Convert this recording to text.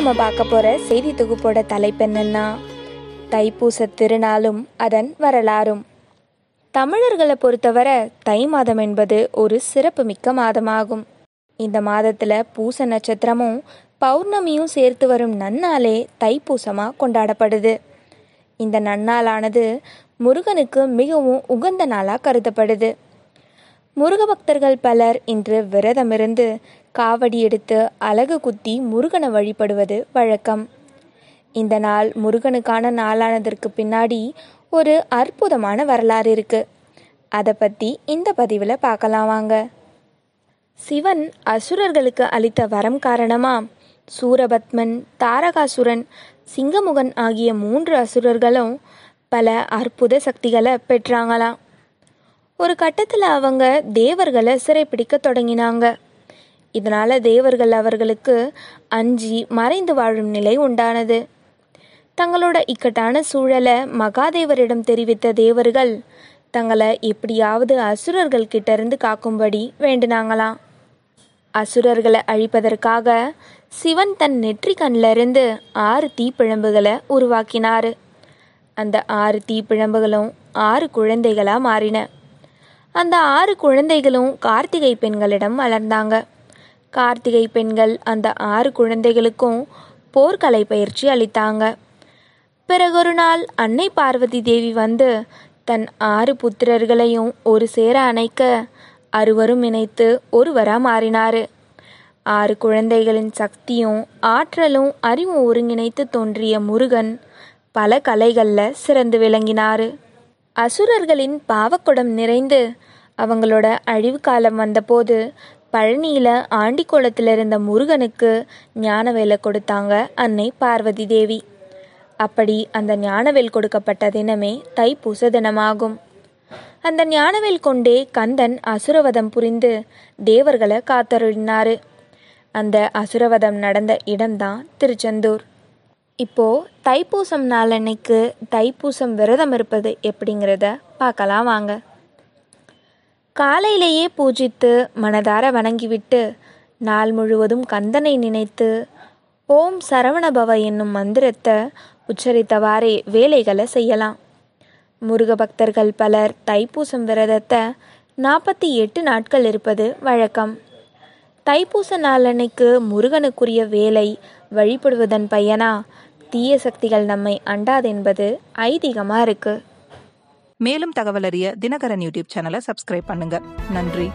நம்ம பார்க்க போகிற செய்தி தொகுப்போட தலைப்பு என்னன்னா தைப்பூச திருநாளும் அதன் வரலாறும் தமிழர்களை பொறுத்தவரை தை மாதம் என்பது ஒரு சிறப்புமிக்க மாதமாகும் இந்த மாதத்தில் பூச நட்சத்திரமும் பௌர்ணமியும் சேர்த்து வரும் நன்னாளே தைப்பூசமாக கொண்டாடப்படுது இந்த நன்னாளானது முருகனுக்கு மிகவும் உகந்த நாளாக கருதப்படுது முருக பக்தர்கள் பலர் இன்று விரதமிருந்து காவடி எடுத்து அலகு குத்தி முருகனை வழிபடுவது வழக்கம் இந்த நாள் முருகனுக்கான நாளானதற்கு பின்னாடி ஒரு அற்புதமான வரலாறு இருக்கு அதை பற்றி இந்த பதிவில் பார்க்கலாம் வாங்க சிவன் அசுரர்களுக்கு அளித்த வரம் காரணமா சூரபத்மன் தாரகாசுரன் சிங்கமுகன் ஆகிய மூன்று அசுரர்களும் பல அற்புத சக்திகளை பெற்றாங்களாம் ஒரு கட்டத்தில் அவங்க தேவர்களை சிறைப்பிடிக்க தொடங்கினாங்க இதனால் தேவர்கள் அவர்களுக்கு அஞ்சி மறைந்து வாழும் நிலை உண்டானது தங்களோட இக்கட்டான சூழலை மகாதேவரிடம் தெரிவித்த தேவர்கள் தங்களை எப்படியாவது அசுரர்கள் கிட்டிருந்து காக்கும்படி வேண்டினாங்களாம் அசுரர்களை அழிப்பதற்காக சிவன் தன் நெற்றி கண்ணிலிருந்து ஆறு தீப்பிழம்புகளை உருவாக்கினார் அந்த ஆறு தீப்பிழம்புகளும் ஆறு குழந்தைகளாக மாறின அந்த ஆறு குழந்தைகளும் கார்த்திகை பெண்களிடம் வளர்ந்தாங்க கார்த்திகை பெண்கள் அந்த ஆறு குழந்தைகளுக்கும் போர்க்கலை பயிற்சி அளித்தாங்க பிறகொரு நாள் அன்னை பார்வதி தேவி வந்து தன் ஆறு புத்திரர்களையும் ஒரு சேர அணைக்க அறுவரும் இணைத்து ஒருவராக மாறினார் ஆறு குழந்தைகளின் சக்தியும் ஆற்றலும் அறிவும் ஒருங்கிணைத்து தோன்றிய முருகன் பல கலைகளில் சிறந்து விளங்கினார் அசுரர்களின் பாவக்குடம் நிறைந்து அவங்களோட அழிவு காலம் வந்தபோது பழனியில் ஆண்டிக்குளத்தில் இருந்த முருகனுக்கு ஞானவேலை கொடுத்தாங்க அன்னை பார்வதி தேவி அப்படி அந்த ஞானவேல் கொடுக்கப்பட்ட தினமே தைப்பூச தினமாகும் அந்த ஞானவேல் கொண்டே கந்தன் அசுரவதம் புரிந்து தேவர்களை காத்தருளினாரு அந்த அசுரவதம் நடந்த இடம்தான் திருச்செந்தூர் இப்போ தைப்பூசம் நாளன்னைக்கு தைப்பூசம் விரதம் இருப்பது எப்படிங்கிறத பார்க்கலாம் வாங்க காலையிலேயே பூஜித்து மனதார வணங்கிவிட்டு நாள் முழுவதும் கந்தனை நினைத்து ஓம் சரவணபவ என்னும் மந்திரத்தை உச்சரித்தவாறே வேலைகளை செய்யலாம் முருக பக்தர்கள் பலர் தைப்பூசம் விரதத்தை நாற்பத்தி எட்டு நாட்கள் இருப்பது வழக்கம் தைப்பூச நாளன்னைக்கு முருகனுக்குரிய வேலை வழிபடுவதன் பயனா தீய சக்திகள் நம்மை அண்டாதென்பது ஐதீகமாக இருக்குது மேலும் தகவல் அறிய தினகரன் யூடியூப் சேனலை சப்ஸ்கிரைப் பண்ணுங்க நன்றி